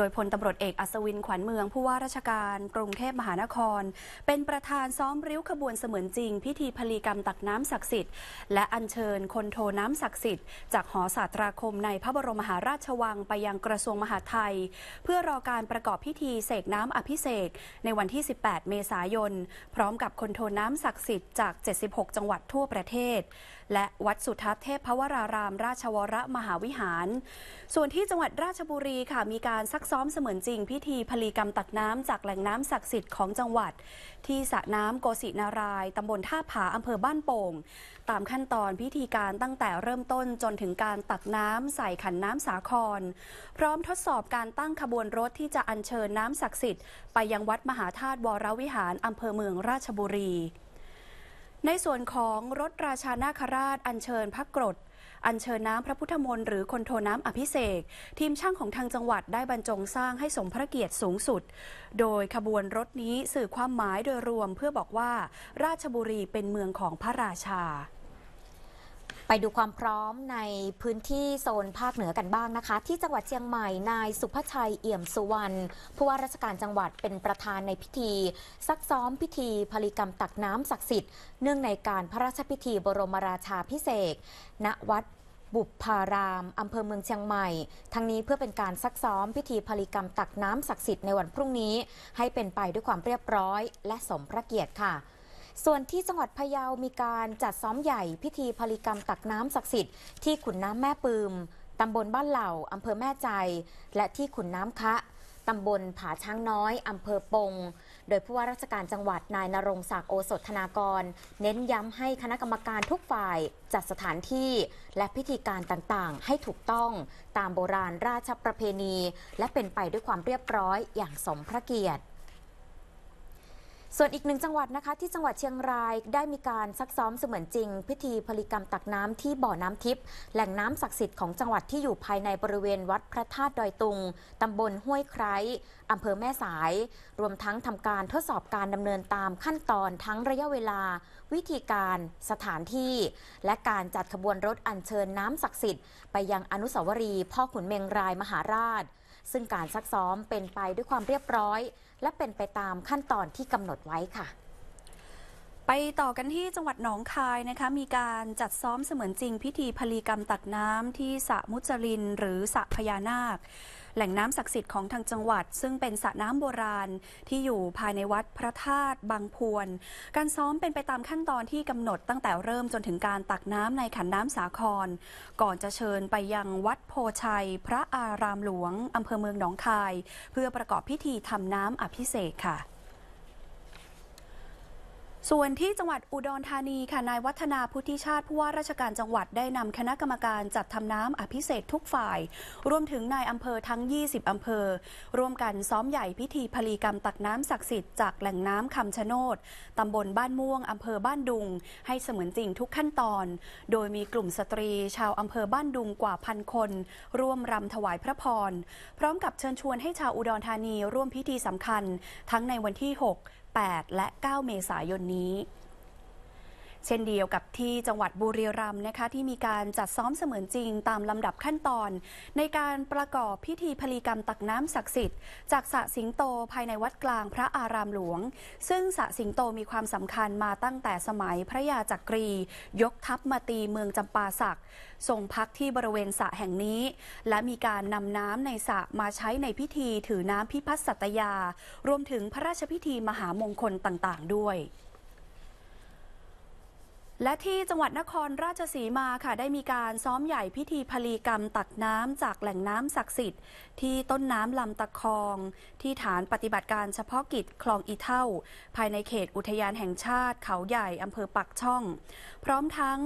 ดยพลตำรวจเอกอัศวินขวัญเมืองผู้ว่าราชการ กรุงเทพมหานคร เป็นประธานซ้อมริ้วขบวนเสมือนจริงพิธีพลีกรรมตักน้ำศักดิ์สิทธิ์และอัญเชิญคนโทน้ำศักดิ์สิทธิ์จากหอศาสตราคมในพระบรมมหาราชวังไปยังกระทรวงมหาดไทย เพื่อรอการประกอบพิธีเสกน้ำอภิเษกในวันที่ 18 เมษายน พร้อมกับคนโทน้ำศักดิ์สิทธิ์จาก 76 จังหวัดทั่วประเทศและวัดสุทัศน์เทพพวรารามราชวรมหาวิหาร ส่วนที่จังหวัดราชบุรี ค่ะมีการซักซ้อมเสมือนจริง พิธีพลีกรรมตักน้ำจากแหล่งน้ำศักดิ์สิทธิ์ของจังหวัด ที่สระน้ำโกศินารายตาบลท่าผาอำเภอบ้านโป่ง ตามขั้นตอนพิธีการตั้งแต่เริ่มต้นจนถึงการตักน้ำใส่ขันน้ำสาคร พร้อมทดสอบการตั้งขบวนรถที่จะอัญเชิญน้ำศักดิ์สิทธิ์ไปยังวัดมหาธาตุวรวิหารอำเภอเมืองราชบุรีในส่วนของรถราชานาคราช อัญเชิญพระกรดอัญเชิญน้ำพระพุทธมนต์หรือคนโทน้ำอภิเษกทีมช่างของทางจังหวัดได้บรรจงสร้างให้สมพระเกียรติสูงสุด โดยขบวนรถนี้สื่อความหมายโดยรวมเพื่อบอกว่าราชบุรีเป็นเมืองของพระราชาไปดูความพร้อมในพื้นที่โซนภาคเหนือกันบ้างนะคะ ที่จังหวัดเชียงใหม่นายสุภชัยเอี่ยมสุวรรณผู้ว่าราชการจังหวัดเป็นประธานในพิธี ซักซ้อมพิธีพลีกรรมตักน้ำศักดิ์สิทธิ์เนื่องในการพระราชพิธีบรมราชาพิเศษณวัดบุพารามอำเภอเมืองเชียงใหม่ทั้งนี้เพื่อเป็นการซักซ้อมพิธีพลีกรรมตักน้ำศักดิ์สิทธิ์ในวันพรุ่งนี้ ให้เป็นไปด้วยความเรียบร้อย และสมพระเกียรติค่ะส่วนที่จังหวัดพะเยามีการจัดซ้อมใหญ่พิธีพลิกรรมตักน้ำศักดิ์สิทธิ์ที่ขุนน้ำแม่ปืมตำบลบ้านเหล่าอำเภอแม่ใจ และที่ขุนน้ำคะตำบลผาช้างน้อยอำเภอปง โดยผู้ว่าราชการจังหวัดนายนรงศักดิ์โอสถธนากร เน้นย้ำให้คณะกรรมการทุกฝ่ายจัดสถานที่และพิธีการต่างๆ ให้ถูกต้องตามโบราณราชประเพณี และเป็นไปด้วยความเรียบร้อยอย่างสมพระเกียรติส่วนอีกหนึ่งจังหวัดนะคะ ที่จังหวัดเชียงรายได้มีการซักซ้อมเสมือนจริง พิธีพลิกรรมตักน้ำที่บ่อน้ำทิพย์แหล่งน้ำศักดิ์สิทธิ์ของจังหวัดที่อยู่ภายในบริเวณวัดพระธาตุดอยตุงตำบลห้วยไคร้อำเภอแม่สาย รวมทั้งทำการทดสอบการดำเนินตามขั้นตอนทั้งระยะเวลา วิธีการสถานที่ และการจัดขบวนรถอัญเชิญน้ำศักดิ์สิทธิ์ไปยังอนุสาวรีย์พ่อขุนเมงรายมหาราชซึ่งการซักซ้อมเป็นไปด้วยความเรียบร้อย และเป็นไปตามขั้นตอนที่กำหนดไว้ค่ะไปต่อกันที่จังหวัดหนองคายนะคะ มีการจัดซ้อมเสมือนจริงพิธีพลีกรรมตักน้ำที่สระมุจรินหรือสระพญานาค แหล่งน้ำศักดิ์สิทธิ์ของทางจังหวัด ซึ่งเป็นสระน้ำโบราณที่อยู่ภายในวัดพระธาตุบางพวน การซ้อมเป็นไปตามขั้นตอนที่กำหนดตั้งแต่เริ่มจนถึงการตักน้ำในขันน้ำสาคร ก่อนจะเชิญไปยังวัดโพชัย พระอารามหลวงอำเภอเมืองหนองคาย เพื่อประกอบพิธีทำน้ำอภิเษกค่ะส่วนที่จังหวัดอุดรธานี ค่ะ นายวัฒนาพุทธิชาติผู้ว่าราชการจังหวัดได้นำคณะกรรมการจัดทำน้ำอภิเษกทุกฝ่ายรวมถึงนายอำเภอทั้ง 20 อำเภอ ร่วมกันซ้อมใหญ่พิธีพลีกรรมตักน้ำศักดิ์สิทธิ์จากแหล่งน้ำคำชะโนด ตำบลบ้านม่วงอำเภอบ้านดุง ให้เสมือนจริงทุกขั้นตอน โดยมีกลุ่มสตรีชาวอำเภอบ้านดุงกว่าพันคนร่วมรำถวายพระพรพร้อมกับเชิญชวนให้ชาวอุดรธานีร่วมพิธีสำคัญทั้งในวันที่ 6 8 และ 9 เมษายนนี้เช่นเดียวกับที่จังหวัดบุรีรัมย์นะคะที่มีการจัดซ้อมเสมือนจริงตามลำดับขั้นตอน ในการประกอบพิธีพลีกรรมตักน้ำศักดิ์สิทธิ์จากสระสิงโตภายในวัดกลางพระอารามหลวง ซึ่งสระสิงโตมีความสำคัญมาตั้งแต่สมัยพระยาจักรียกทัพมาตีเมืองจำปาสักส่งพักที่บริเวณสระแห่งนี้ และมีการนำน้ำในสระมาใช้ในพิธีถือน้ำพิพัฒสัตยา รวมถึงพระราชพิธีมหามงคลต่างๆ ด้วยและที่จังหวัดนครราชสีมาค่ะได้มีการซ้อมใหญ่พิธีพลีกรรมตักน้ำจากแหล่งน้ำศักดิ์สิทธิ์ ที่ต้นน้ำลำตะคอง ที่ฐานปฏิบัติการเฉพาะกิจ คลองอีเท่า ภายในเขตอุทยานแห่งชาติเขาใหญ่อำเภอปักช่อง พร้อมทั้ง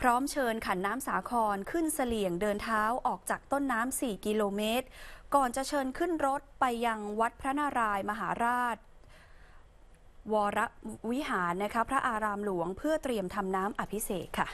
พร้อมเชิญขันน้ำสาครขึ้นเสลี่ยงเดินเท้าออกจากต้นน้ำ4กิโลเมตร ก่อนจะเชิญขึ้นรถไปยังวัดพระนารายมหาราชวรวิหารนะคะพระอารามหลวงเพื่อเตรียมทำน้ำอภิเษกค่ะ